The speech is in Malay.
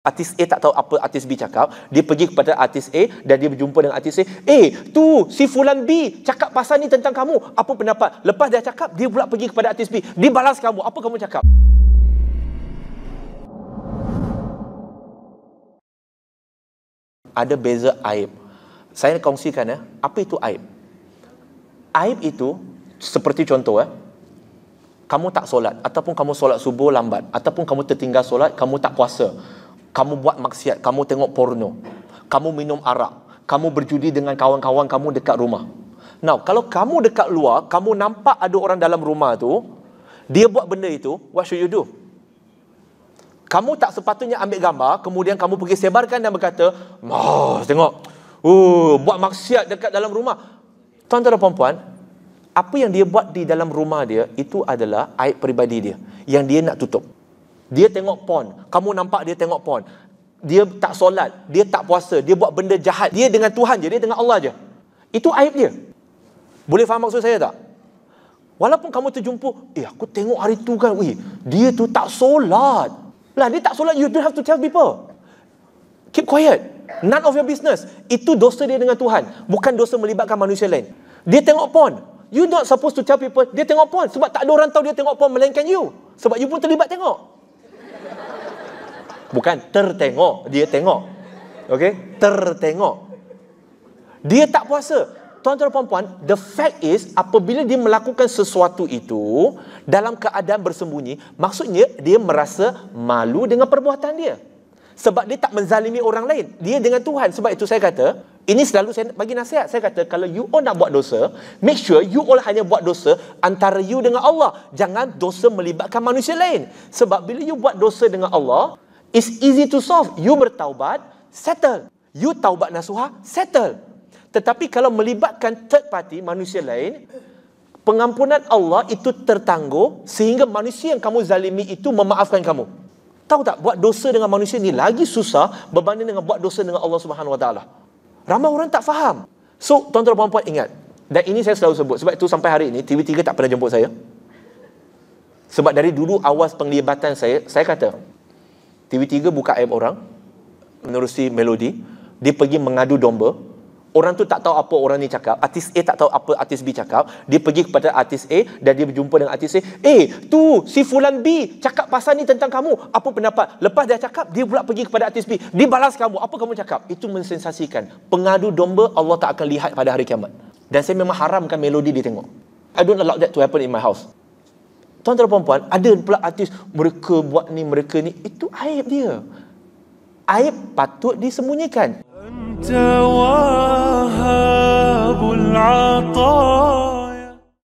artis A tak tahu apa artis B cakap, dia pergi kepada artis A dan dia berjumpa dengan artis A, "Eh, tu si fulan B cakap pasal ni tentang kamu. Apa pendapat?" Lepas dia cakap, dia pula pergi kepada artis B, "Dia balas kamu, apa kamu cakap?" Ada beza aib. Saya nak kongsikan ya, apa itu aib? Aib itu seperti contoh ya, kamu tak solat ataupun kamu solat subuh lambat ataupun kamu tertinggal solat, kamu tak puasa kamu buat maksiat, kamu tengok porno, kamu minum arak, kamu berjudi dengan kawan-kawan kamu dekat rumah. Now, kalau kamu dekat luar, kamu nampak ada orang dalam rumah tu, dia buat benda itu, what should you do? Kamu tak sepatutnya ambil gambar, kemudian kamu pergi sebarkan dan berkata, "Mas, tengok. Uh, buat maksiat dekat dalam rumah." Tuan-tuan dan puan-puan, apa yang dia buat di dalam rumah dia itu adalah aib peribadi dia yang dia nak tutup. Dia tengok porn. Kamu nampak dia tengok porn. Dia tak solat. Dia tak puasa. Dia buat benda jahat. Dia dengan Tuhan je. Dia dengan Allah je. Itu aib dia. Boleh faham maksud saya tak? Walaupun kamu terjumpa, eh aku tengok hari tu kan, weh, dia tu tak solat. Lah dia tak solat, you don't have to tell people. Keep quiet. None of your business. Itu dosa dia dengan Tuhan. Bukan dosa melibatkan manusia lain. Dia tengok porn. You not supposed to tell people dia tengok porn. Sebab tak ada orang tahu dia tengok porn melainkan you. Sebab you pun terlibat tengok. Bukan tertengok, dia tengok. Okey, tertengok. Dia tak puasa. Tuan-tuan dan puan-puan, the fact is apabila dia melakukan sesuatu itu dalam keadaan bersembunyi, maksudnya dia merasa malu dengan perbuatan dia. Sebab dia tak menzalimi orang lain. Dia dengan Tuhan. Sebab itu saya kata, ini selalu saya bagi nasihat. Saya kata, kalau you all nak buat dosa, make sure you all hanya buat dosa antara you dengan Allah. Jangan dosa melibatkan manusia lain. Sebab bila you buat dosa dengan Allah, It's easy to solve. You bertaubat, settle. You taubat nasuha, settle. Tetapi kalau melibatkan third party, manusia lain, pengampunan Allah itu tertangguh sehingga manusia yang kamu zalimi itu memaafkan kamu. Tahu tak buat dosa dengan manusia ni lagi susah berbanding dengan buat dosa dengan Allah Subhanahu Wa Taala. Ramai orang tak faham. So, tuan-tuan dan puan ingat. Dan ini saya selalu sebut. Sebab itu sampai hari ini, TV3 tak pernah jemput saya. Sebab dari dulu awas penglibatan saya, saya kata, TV3 buka aib orang menerusi melodi dia pergi mengadu domba orang tu tak tahu apa orang ni cakap artis A tak tahu apa artis B cakap dia pergi kepada artis A dan dia berjumpa dengan artis A eh tu si fulan B cakap pasal ni tentang kamu apa pendapat lepas dia cakap dia pula pergi kepada artis B dia balas kamu apa kamu cakap itu mensensasikan pengadu domba Allah tak akan lihat pada hari kiamat dan saya memang haramkan melodi dia tengok I don't allow that to happen in my house Tuan-tuan dan puan-puan, ada pula artis mereka buat ni, mereka ni. Itu aib dia. Aib patut disembunyikan. Anta wahabul atar.